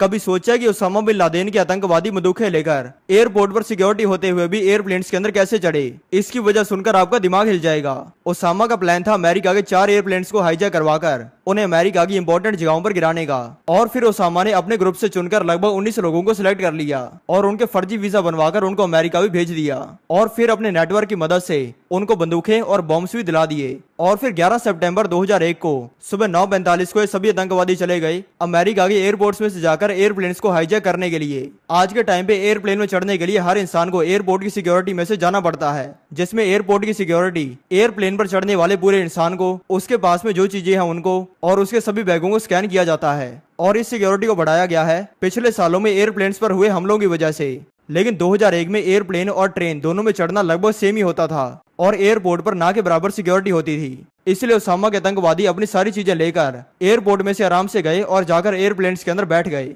कभी सोचा कि उसामा बिन लादेन के आतंकवादी बंदूकें लेकर एयरपोर्ट पर सिक्योरिटी होते हुए भी एयरप्लेन के अंदर कैसे चढ़े इसकी वजह सुनकर आपका दिमाग हिल जाएगा ओसामा का प्लान था अमेरिका के चार एयरप्लेन को हाईजैक करवाकर उन्हें अमेरिका की इंपोर्टेंट जगहों पर गिराने का और फिर ओसामा ने अपने ग्रुप से चुनकर लगभग उन्नीस लोगों को सिलेक्ट कर लिया और उनके फर्जी वीजा बनवाकर उनको अमेरिका भी भेज दिया और फिर अपने नेटवर्क की मदद से उनको बंदूकें और बॉम्ब्स भी दिला दिए और फिर 11 सितंबर 2001 को सुबह नौ पैंतालीस को ये सभी आतंकवादी चले गए अमेरिका के एयरपोर्ट्स में से जाकर एयरप्लेन को हाईजैक करने के लिए आज के टाइम पे एयरप्लेन में चढ़ने के लिए हर इंसान को एयरपोर्ट की सिक्योरिटी में से जाना पड़ता है जिसमें एयरपोर्ट की सिक्योरिटी एयरप्लेन पर चढ़ने वाले पूरे इंसान को उसके पास में जो चीजें हैं उनको और उसके सभी बैगों को स्कैन किया जाता है और इस सिक्योरिटी को बढ़ाया गया है पिछले सालों में एयरप्लेन पर हुए हमलों की वजह से लेकिन 2001 में एयरप्लेन और ट्रेन दोनों में चढ़ना लगभग सेम ही होता था और एयरपोर्ट पर ना के बराबर सिक्योरिटी होती थी इसलिए उसामा के आतंकवादी अपनी सारी चीजें लेकर एयरपोर्ट में से आराम से गए और जाकर एयरप्लेन के अंदर बैठ गए